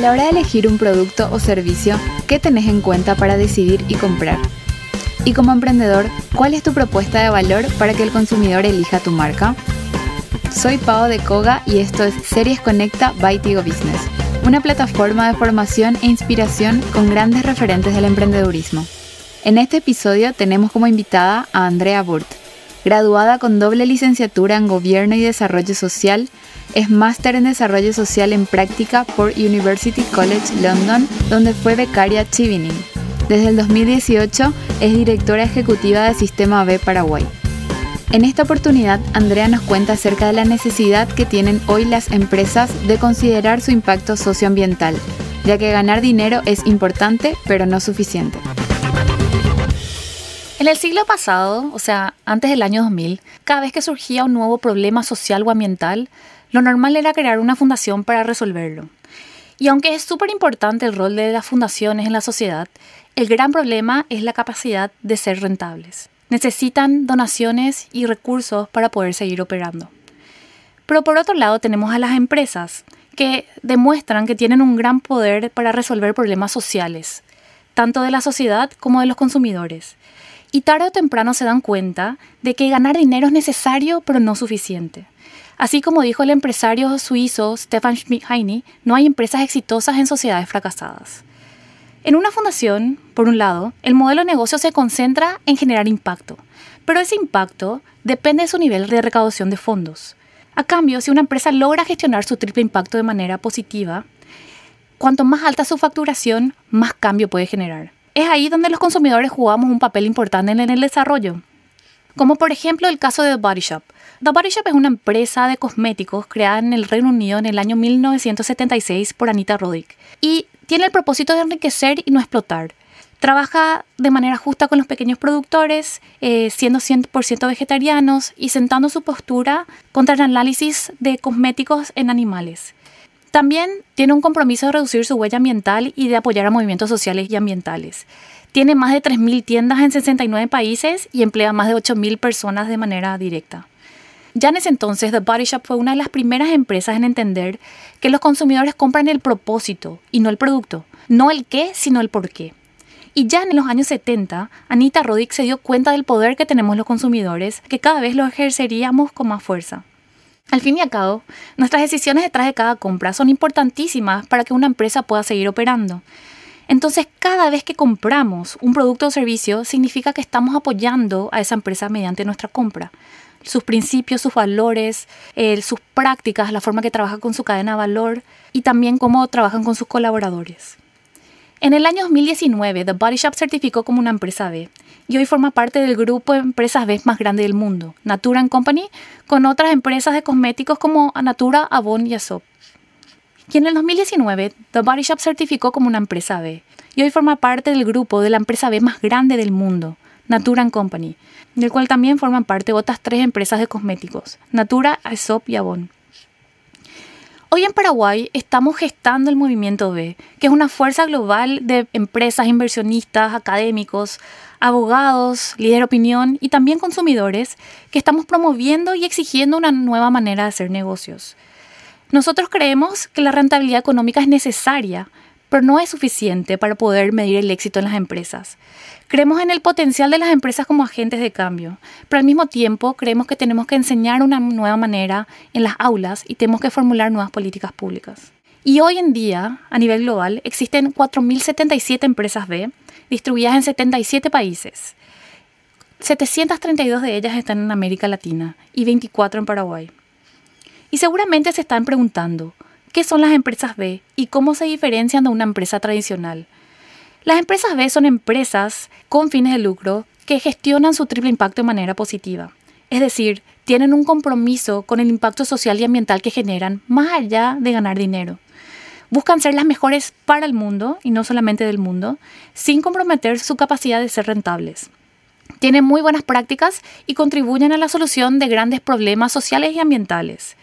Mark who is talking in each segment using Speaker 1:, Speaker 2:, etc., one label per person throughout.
Speaker 1: la hora de elegir un producto o servicio, ¿qué tenés en cuenta para decidir y comprar? Y como emprendedor, ¿cuál es tu propuesta de valor para que el consumidor elija tu marca? Soy Pao de Koga y esto es Series Conecta by Tigo Business, una plataforma de formación e inspiración con grandes referentes del emprendedurismo. En este episodio tenemos como invitada a Andrea Burt, graduada con doble licenciatura en Gobierno y Desarrollo Social es máster en Desarrollo Social en Práctica por University College London, donde fue becaria Chivining. Desde el 2018 es directora ejecutiva de Sistema B Paraguay. En esta oportunidad, Andrea nos cuenta acerca de la necesidad que tienen hoy las empresas de considerar su impacto socioambiental, ya que ganar dinero es importante, pero no suficiente.
Speaker 2: En el siglo pasado, o sea, antes del año 2000, cada vez que surgía un nuevo problema social o ambiental, lo normal era crear una fundación para resolverlo. Y aunque es súper importante el rol de las fundaciones en la sociedad, el gran problema es la capacidad de ser rentables. Necesitan donaciones y recursos para poder seguir operando. Pero por otro lado tenemos a las empresas, que demuestran que tienen un gran poder para resolver problemas sociales, tanto de la sociedad como de los consumidores. Y tarde o temprano se dan cuenta de que ganar dinero es necesario pero no suficiente. Así como dijo el empresario suizo Stefan schmidt no hay empresas exitosas en sociedades fracasadas. En una fundación, por un lado, el modelo de negocio se concentra en generar impacto, pero ese impacto depende de su nivel de recaudación de fondos. A cambio, si una empresa logra gestionar su triple impacto de manera positiva, cuanto más alta su facturación, más cambio puede generar. Es ahí donde los consumidores jugamos un papel importante en el desarrollo como por ejemplo el caso de The Body Shop. The Body Shop es una empresa de cosméticos creada en el Reino Unido en el año 1976 por Anita Roddick y tiene el propósito de enriquecer y no explotar. Trabaja de manera justa con los pequeños productores, eh, siendo 100% vegetarianos y sentando su postura contra el análisis de cosméticos en animales. También tiene un compromiso de reducir su huella ambiental y de apoyar a movimientos sociales y ambientales. Tiene más de 3.000 tiendas en 69 países y emplea más de 8.000 personas de manera directa. Ya en ese entonces, The Body Shop fue una de las primeras empresas en entender que los consumidores compran el propósito y no el producto, no el qué, sino el por qué. Y ya en los años 70, Anita Roddick se dio cuenta del poder que tenemos los consumidores, que cada vez lo ejerceríamos con más fuerza. Al fin y al cabo, nuestras decisiones detrás de cada compra son importantísimas para que una empresa pueda seguir operando. Entonces, cada vez que compramos un producto o servicio, significa que estamos apoyando a esa empresa mediante nuestra compra. Sus principios, sus valores, eh, sus prácticas, la forma que trabaja con su cadena de valor y también cómo trabajan con sus colaboradores. En el año 2019, The Body Shop certificó como una empresa B y hoy forma parte del grupo de empresas B más grande del mundo, Natura Company, con otras empresas de cosméticos como Natura, Avon y Aesop. Y en el 2019 The Body Shop certificó como una empresa B y hoy forma parte del grupo de la empresa B más grande del mundo, Natura Company, del cual también forman parte otras tres empresas de cosméticos, Natura, Aesop y Avon. Hoy en Paraguay estamos gestando el movimiento B, que es una fuerza global de empresas, inversionistas, académicos, abogados, líder opinión y también consumidores que estamos promoviendo y exigiendo una nueva manera de hacer negocios. Nosotros creemos que la rentabilidad económica es necesaria, pero no es suficiente para poder medir el éxito en las empresas. Creemos en el potencial de las empresas como agentes de cambio, pero al mismo tiempo creemos que tenemos que enseñar una nueva manera en las aulas y tenemos que formular nuevas políticas públicas. Y hoy en día, a nivel global, existen 4.077 empresas B distribuidas en 77 países. 732 de ellas están en América Latina y 24 en Paraguay. Y seguramente se están preguntando, ¿qué son las empresas B y cómo se diferencian de una empresa tradicional? Las empresas B son empresas con fines de lucro que gestionan su triple impacto de manera positiva. Es decir, tienen un compromiso con el impacto social y ambiental que generan más allá de ganar dinero. Buscan ser las mejores para el mundo y no solamente del mundo, sin comprometer su capacidad de ser rentables. Tienen muy buenas prácticas y contribuyen a la solución de grandes problemas sociales y ambientales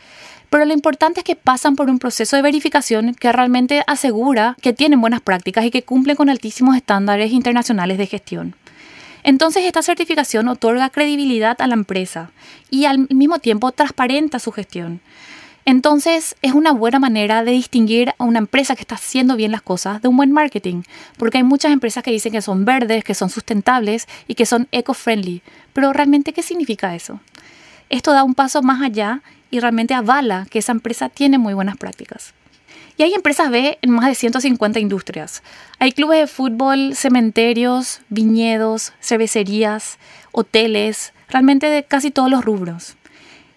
Speaker 2: pero lo importante es que pasan por un proceso de verificación que realmente asegura que tienen buenas prácticas y que cumplen con altísimos estándares internacionales de gestión. Entonces esta certificación otorga credibilidad a la empresa y al mismo tiempo transparenta su gestión. Entonces es una buena manera de distinguir a una empresa que está haciendo bien las cosas de un buen marketing, porque hay muchas empresas que dicen que son verdes, que son sustentables y que son eco-friendly, pero realmente ¿qué significa eso? Esto da un paso más allá y realmente avala que esa empresa tiene muy buenas prácticas. Y hay empresas B en más de 150 industrias. Hay clubes de fútbol, cementerios, viñedos, cervecerías, hoteles, realmente de casi todos los rubros.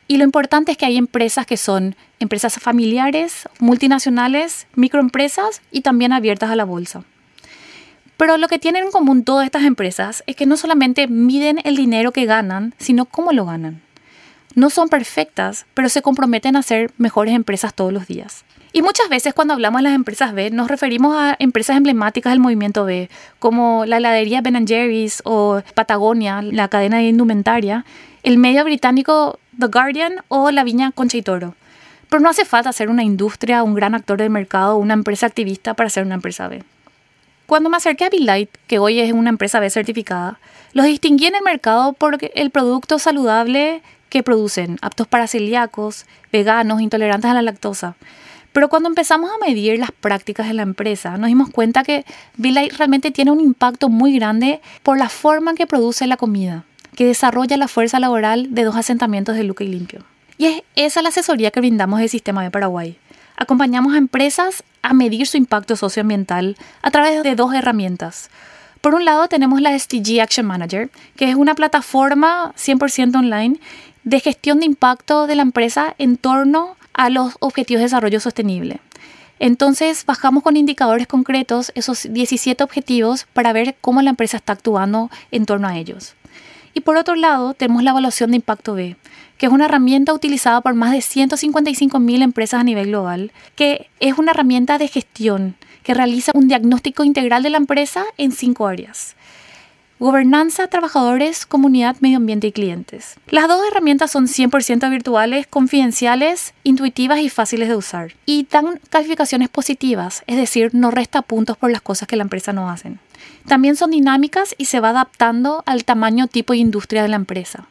Speaker 2: Y lo importante es que hay empresas que son empresas familiares, multinacionales, microempresas y también abiertas a la bolsa. Pero lo que tienen en común todas estas empresas es que no solamente miden el dinero que ganan, sino cómo lo ganan no son perfectas, pero se comprometen a ser mejores empresas todos los días. Y muchas veces cuando hablamos de las empresas B, nos referimos a empresas emblemáticas del movimiento B, como la heladería Ben Jerry's o Patagonia, la cadena de indumentaria, el medio británico The Guardian o la viña Concha y Toro. Pero no hace falta ser una industria, un gran actor del mercado, una empresa activista para ser una empresa B. Cuando me acerqué a Light, que hoy es una empresa B certificada, los distinguí en el mercado por el producto saludable que producen, aptos para celíacos, veganos, intolerantes a la lactosa. Pero cuando empezamos a medir las prácticas de la empresa, nos dimos cuenta que vilay realmente tiene un impacto muy grande por la forma en que produce la comida, que desarrolla la fuerza laboral de dos asentamientos de Luca y Limpio. Y es esa la asesoría que brindamos del Sistema de Paraguay. Acompañamos a empresas a medir su impacto socioambiental a través de dos herramientas. Por un lado tenemos la STG Action Manager, que es una plataforma 100% online de gestión de impacto de la empresa en torno a los objetivos de desarrollo sostenible. Entonces bajamos con indicadores concretos esos 17 objetivos para ver cómo la empresa está actuando en torno a ellos. Y por otro lado, tenemos la evaluación de impacto B, que es una herramienta utilizada por más de 155.000 empresas a nivel global, que es una herramienta de gestión que realiza un diagnóstico integral de la empresa en cinco áreas. Gobernanza, trabajadores, comunidad, medio ambiente y clientes. Las dos herramientas son 100% virtuales, confidenciales, intuitivas y fáciles de usar. Y dan calificaciones positivas, es decir, no resta puntos por las cosas que la empresa no hace. También son dinámicas y se va adaptando al tamaño, tipo e industria de la empresa.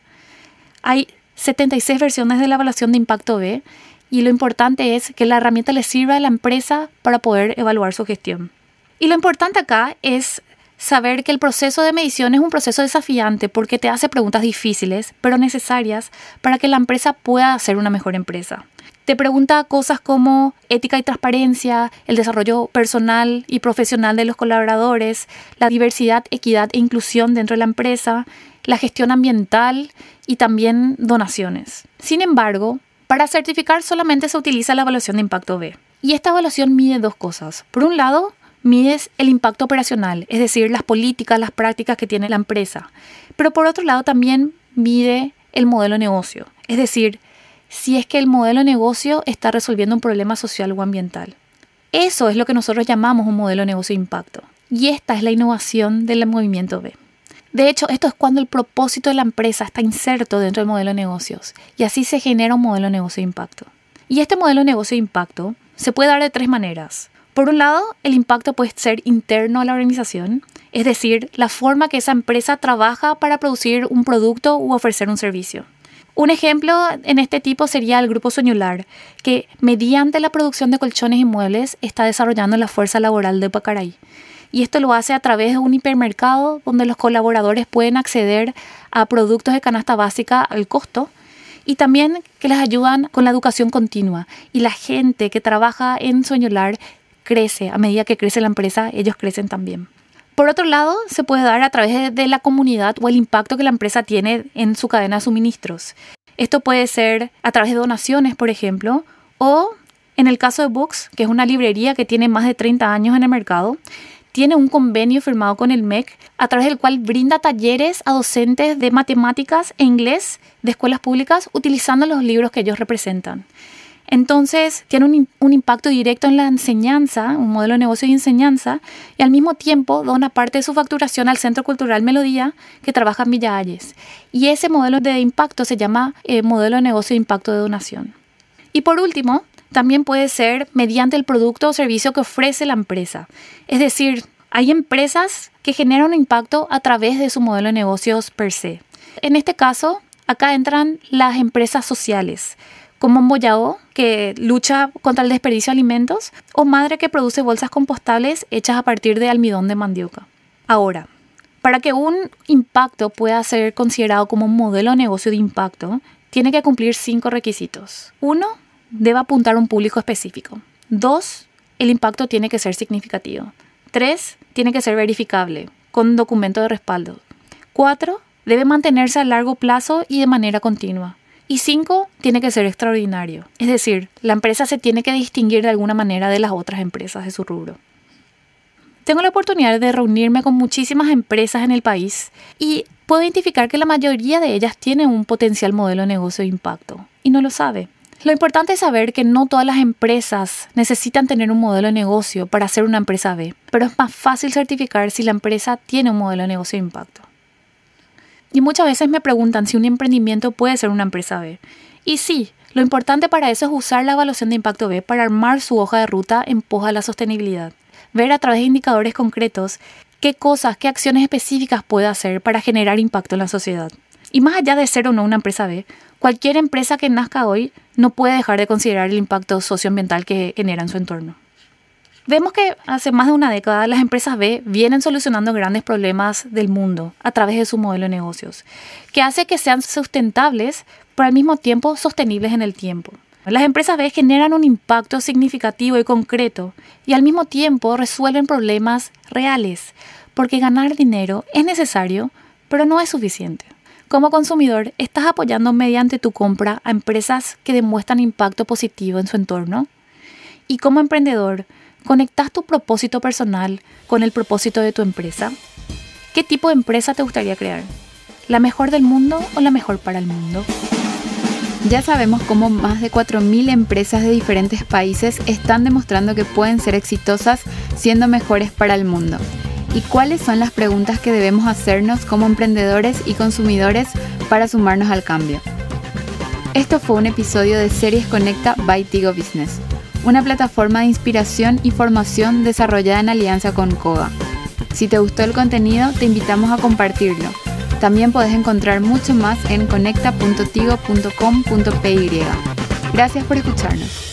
Speaker 2: Hay 76 versiones de la evaluación de impacto B y lo importante es que la herramienta le sirva a la empresa para poder evaluar su gestión. Y lo importante acá es saber que el proceso de medición es un proceso desafiante porque te hace preguntas difíciles, pero necesarias para que la empresa pueda ser una mejor empresa. Te pregunta cosas como ética y transparencia, el desarrollo personal y profesional de los colaboradores, la diversidad, equidad e inclusión dentro de la empresa, la gestión ambiental y también donaciones. Sin embargo, para certificar solamente se utiliza la evaluación de impacto B. Y esta evaluación mide dos cosas. Por un lado, mides el impacto operacional, es decir, las políticas, las prácticas que tiene la empresa. Pero por otro lado también mide el modelo negocio, es decir, si es que el modelo negocio está resolviendo un problema social o ambiental. Eso es lo que nosotros llamamos un modelo negocio de impacto. Y esta es la innovación del movimiento B. De hecho, esto es cuando el propósito de la empresa está inserto dentro del modelo de negocios y así se genera un modelo negocio de impacto. Y este modelo negocio de impacto se puede dar de tres maneras. Por un lado, el impacto puede ser interno a la organización, es decir, la forma que esa empresa trabaja para producir un producto u ofrecer un servicio. Un ejemplo en este tipo sería el Grupo Soñular, que mediante la producción de colchones y muebles está desarrollando la fuerza laboral de Pacaray. Y esto lo hace a través de un hipermercado donde los colaboradores pueden acceder a productos de canasta básica al costo y también que les ayudan con la educación continua. Y la gente que trabaja en Soñolar crece, a medida que crece la empresa, ellos crecen también. Por otro lado, se puede dar a través de la comunidad o el impacto que la empresa tiene en su cadena de suministros. Esto puede ser a través de donaciones, por ejemplo, o en el caso de Books, que es una librería que tiene más de 30 años en el mercado, tiene un convenio firmado con el MEC a través del cual brinda talleres a docentes de matemáticas e inglés de escuelas públicas utilizando los libros que ellos representan. Entonces, tiene un, impacto directo en la enseñanza, un modelo de negocio de enseñanza, y al mismo tiempo dona parte de su facturación al Centro Cultural Melodía, que trabaja en Villa Ayes. Y ese modelo de impacto se llama eh, modelo de negocio de impacto de donación. Y por último, también puede ser mediante el producto o servicio que ofrece la empresa. Es decir, hay empresas que generan un impacto a través de su modelo de negocios per se. En este caso, acá entran las empresas sociales como bollado que lucha contra el desperdicio de alimentos, o Madre, que produce bolsas compostables hechas a partir de almidón de mandioca. Ahora, para que un impacto pueda ser considerado como un modelo de negocio de impacto, tiene que cumplir cinco requisitos. Uno, debe apuntar a un público específico. Dos, el impacto tiene que ser significativo. Tres, tiene que ser verificable, con documento de respaldo. Cuatro, debe mantenerse a largo plazo y de manera continua. Y cinco, tiene que ser extraordinario. Es decir, la empresa se tiene que distinguir de alguna manera de las otras empresas de su rubro. Tengo la oportunidad de reunirme con muchísimas empresas en el país y puedo identificar que la mayoría de ellas tienen un potencial modelo de negocio de impacto y no lo sabe. Lo importante es saber que no todas las empresas necesitan tener un modelo de negocio para ser una empresa B, pero es más fácil certificar si la empresa tiene un modelo de negocio de impacto. Y muchas veces me preguntan si un emprendimiento puede ser una empresa B. Y sí, lo importante para eso es usar la evaluación de impacto B para armar su hoja de ruta en pos de la sostenibilidad. Ver a través de indicadores concretos qué cosas, qué acciones específicas puede hacer para generar impacto en la sociedad. Y más allá de ser o no una empresa B, cualquier empresa que nazca hoy no puede dejar de considerar el impacto socioambiental que genera en su entorno. Vemos que hace más de una década las empresas B vienen solucionando grandes problemas del mundo a través de su modelo de negocios, que hace que sean sustentables, pero al mismo tiempo sostenibles en el tiempo. Las empresas B generan un impacto significativo y concreto y al mismo tiempo resuelven problemas reales, porque ganar dinero es necesario, pero no es suficiente. Como consumidor, estás apoyando mediante tu compra a empresas que demuestran impacto positivo en su entorno. Y como emprendedor, ¿Conectas tu propósito personal con el propósito de tu empresa? ¿Qué tipo de empresa te gustaría crear? ¿La mejor del mundo
Speaker 1: o la mejor para el mundo? Ya sabemos cómo más de 4.000 empresas de diferentes países están demostrando que pueden ser exitosas siendo mejores para el mundo. ¿Y cuáles son las preguntas que debemos hacernos como emprendedores y consumidores para sumarnos al cambio? Esto fue un episodio de Series Conecta by Tigo Business una plataforma de inspiración y formación desarrollada en alianza con Coga. Si te gustó el contenido, te invitamos a compartirlo. También puedes encontrar mucho más en conecta.tigo.com.py. Gracias por escucharnos.